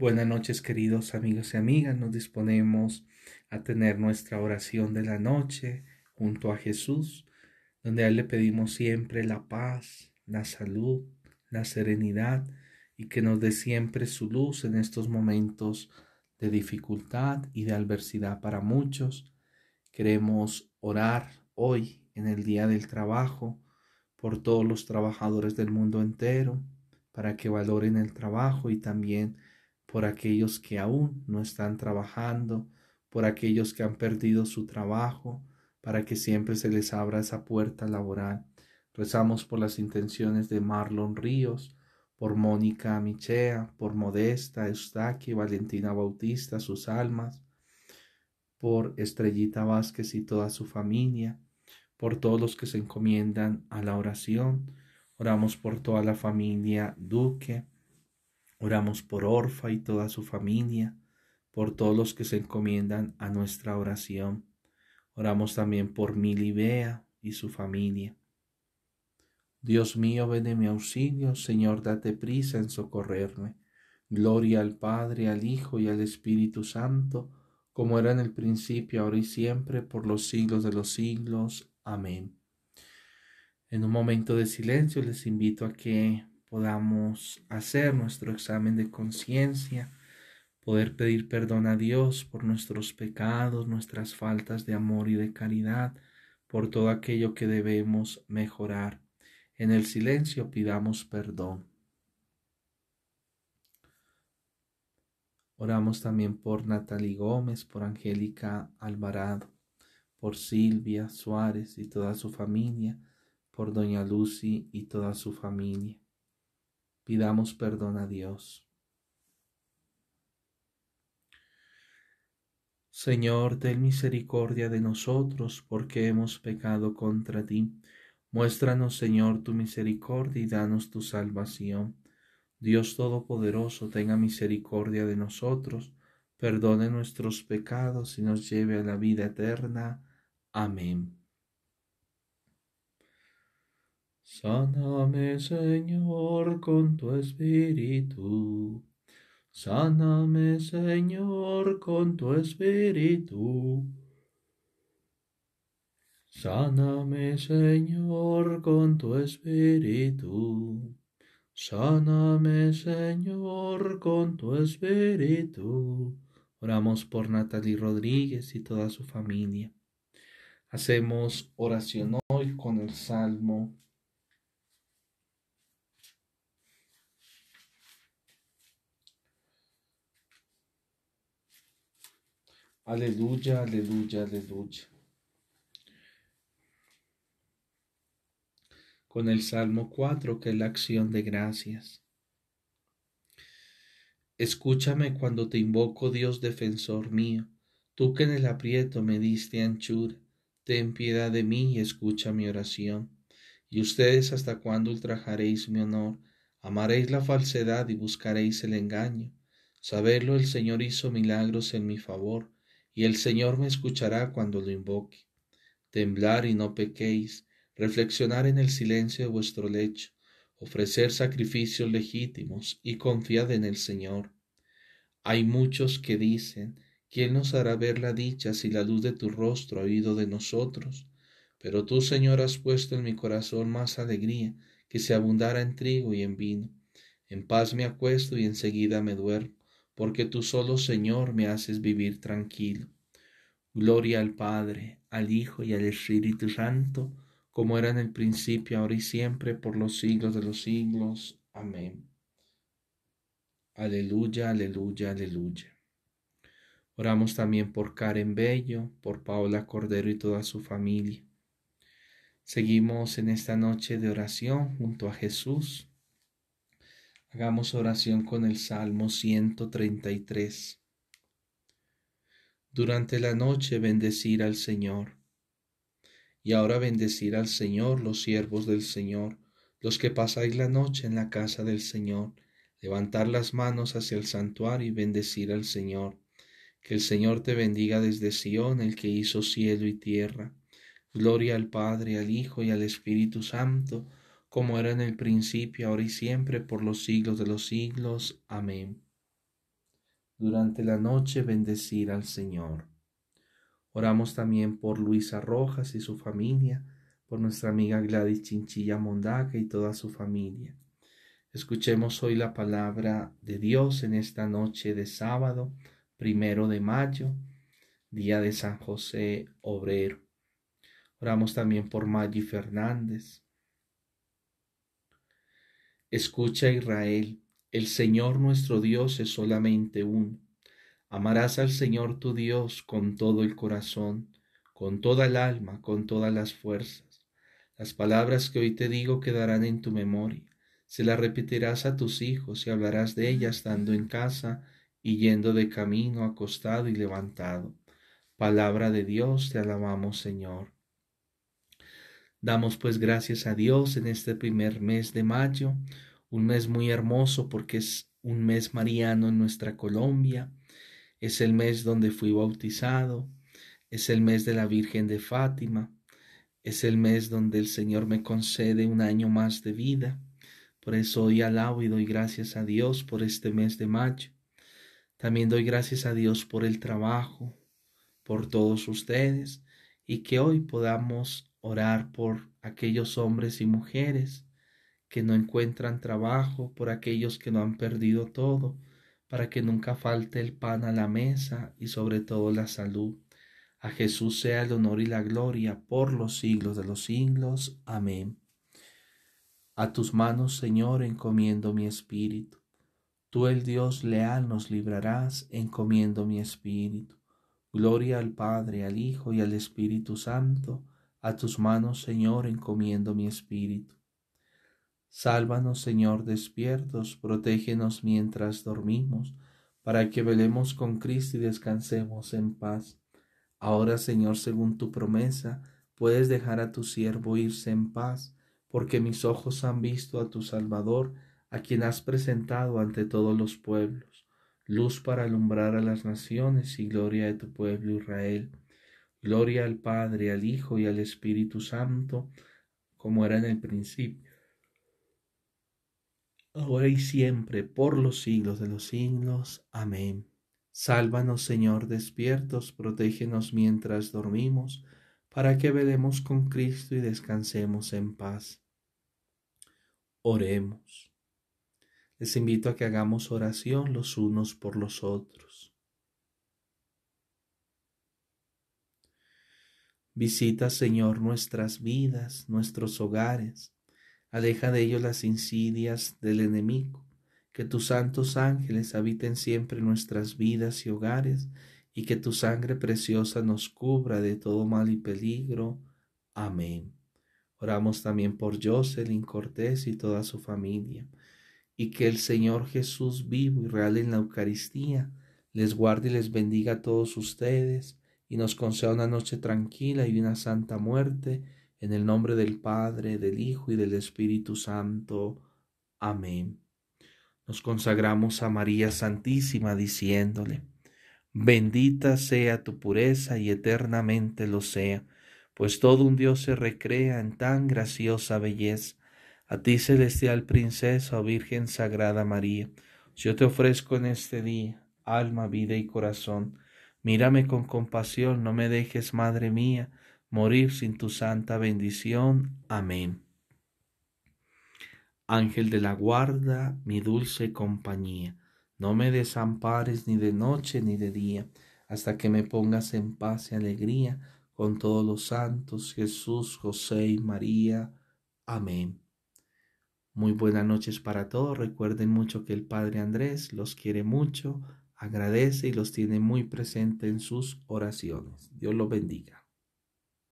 Buenas noches queridos amigos y amigas, nos disponemos a tener nuestra oración de la noche junto a Jesús, donde a Él le pedimos siempre la paz, la salud, la serenidad y que nos dé siempre su luz en estos momentos de dificultad y de adversidad para muchos. Queremos orar hoy en el Día del Trabajo por todos los trabajadores del mundo entero, para que valoren el trabajo y también por aquellos que aún no están trabajando, por aquellos que han perdido su trabajo, para que siempre se les abra esa puerta laboral. Rezamos por las intenciones de Marlon Ríos, por Mónica Michea, por Modesta, Eustaquio, Valentina Bautista, sus almas, por Estrellita Vázquez y toda su familia, por todos los que se encomiendan a la oración. Oramos por toda la familia Duque, Oramos por Orfa y toda su familia, por todos los que se encomiendan a nuestra oración. Oramos también por Milibea y su familia. Dios mío, ven en mi auxilio, Señor, date prisa en socorrerme. Gloria al Padre, al Hijo y al Espíritu Santo, como era en el principio, ahora y siempre, por los siglos de los siglos. Amén. En un momento de silencio les invito a que podamos hacer nuestro examen de conciencia, poder pedir perdón a Dios por nuestros pecados, nuestras faltas de amor y de caridad, por todo aquello que debemos mejorar. En el silencio pidamos perdón. Oramos también por Natalie Gómez, por Angélica Alvarado, por Silvia Suárez y toda su familia, por Doña Lucy y toda su familia damos perdón a Dios. Señor, ten misericordia de nosotros porque hemos pecado contra ti. Muéstranos, Señor, tu misericordia y danos tu salvación. Dios Todopoderoso, tenga misericordia de nosotros, perdone nuestros pecados y nos lleve a la vida eterna. Amén. Sáname, Señor, con tu espíritu. Sáname, Señor, con tu espíritu. Sáname, Señor, con tu espíritu. Sáname, Señor, con tu espíritu. Oramos por Natalie Rodríguez y toda su familia. Hacemos oración hoy con el Salmo Aleluya, aleluya, aleluya. Con el Salmo 4, que es la acción de gracias. Escúchame cuando te invoco, Dios defensor mío, tú que en el aprieto me diste anchura, ten piedad de mí y escucha mi oración. ¿Y ustedes hasta cuándo ultrajaréis mi honor? Amaréis la falsedad y buscaréis el engaño. Saberlo el Señor hizo milagros en mi favor y el Señor me escuchará cuando lo invoque. Temblar y no pequéis, reflexionar en el silencio de vuestro lecho, ofrecer sacrificios legítimos y confiad en el Señor. Hay muchos que dicen, ¿quién nos hará ver la dicha si la luz de tu rostro ha ido de nosotros? Pero tú, Señor, has puesto en mi corazón más alegría que se abundara en trigo y en vino. En paz me acuesto y enseguida me duermo porque tú solo, Señor, me haces vivir tranquilo. Gloria al Padre, al Hijo y al Espíritu Santo, como era en el principio, ahora y siempre, por los siglos de los siglos. Amén. Aleluya, aleluya, aleluya. Oramos también por Karen Bello, por Paola Cordero y toda su familia. Seguimos en esta noche de oración junto a Jesús Hagamos oración con el Salmo 133. Durante la noche bendecir al Señor. Y ahora bendecir al Señor los siervos del Señor, los que pasáis la noche en la casa del Señor, levantar las manos hacia el santuario y bendecir al Señor. Que el Señor te bendiga desde Sión, el que hizo cielo y tierra. Gloria al Padre, al Hijo y al Espíritu Santo, como era en el principio, ahora y siempre, por los siglos de los siglos. Amén. Durante la noche bendecir al Señor. Oramos también por Luisa Rojas y su familia, por nuestra amiga Gladys Chinchilla Mondaca y toda su familia. Escuchemos hoy la palabra de Dios en esta noche de sábado, primero de mayo, día de San José Obrero. Oramos también por Maggi Fernández, Escucha Israel, el Señor nuestro Dios es solamente uno. Amarás al Señor tu Dios con todo el corazón, con toda el alma, con todas las fuerzas. Las palabras que hoy te digo quedarán en tu memoria. Se las repetirás a tus hijos y hablarás de ellas dando en casa y yendo de camino, acostado y levantado. Palabra de Dios, te alabamos Señor. Damos pues gracias a Dios en este primer mes de mayo, un mes muy hermoso porque es un mes mariano en nuestra Colombia, es el mes donde fui bautizado, es el mes de la Virgen de Fátima, es el mes donde el Señor me concede un año más de vida. Por eso hoy alabo y doy gracias a Dios por este mes de mayo. También doy gracias a Dios por el trabajo, por todos ustedes, y que hoy podamos orar por aquellos hombres y mujeres que no encuentran trabajo, por aquellos que no han perdido todo, para que nunca falte el pan a la mesa y sobre todo la salud. A Jesús sea el honor y la gloria por los siglos de los siglos. Amén. A tus manos, Señor, encomiendo mi espíritu. Tú, el Dios leal, nos librarás, encomiendo mi espíritu. Gloria al Padre, al Hijo y al Espíritu Santo a tus manos, Señor, encomiendo mi espíritu. Sálvanos, Señor, despiertos, protégenos mientras dormimos, para que velemos con Cristo y descansemos en paz. Ahora, Señor, según tu promesa, puedes dejar a tu siervo irse en paz, porque mis ojos han visto a tu Salvador, a quien has presentado ante todos los pueblos, luz para alumbrar a las naciones y gloria de tu pueblo Israel. Gloria al Padre, al Hijo y al Espíritu Santo, como era en el principio, ahora y siempre, por los siglos de los siglos. Amén. Sálvanos, Señor, despiertos, protégenos mientras dormimos, para que velemos con Cristo y descansemos en paz. Oremos. Les invito a que hagamos oración los unos por los otros. Visita, Señor, nuestras vidas, nuestros hogares. Aleja de ellos las insidias del enemigo. Que tus santos ángeles habiten siempre nuestras vidas y hogares, y que tu sangre preciosa nos cubra de todo mal y peligro. Amén. Oramos también por Jocelyn Cortés y toda su familia, y que el Señor Jesús vivo y real en la Eucaristía les guarde y les bendiga a todos ustedes y nos conceda una noche tranquila y una santa muerte, en el nombre del Padre, del Hijo y del Espíritu Santo. Amén. Nos consagramos a María Santísima diciéndole, bendita sea tu pureza y eternamente lo sea, pues todo un Dios se recrea en tan graciosa belleza. A ti, celestial princesa o oh Virgen Sagrada María, yo te ofrezco en este día alma, vida y corazón, Mírame con compasión, no me dejes, Madre mía, morir sin tu santa bendición. Amén. Ángel de la guarda, mi dulce compañía, no me desampares ni de noche ni de día, hasta que me pongas en paz y alegría con todos los santos, Jesús, José y María. Amén. Muy buenas noches para todos. Recuerden mucho que el Padre Andrés los quiere mucho agradece y los tiene muy presente en sus oraciones. Dios los bendiga.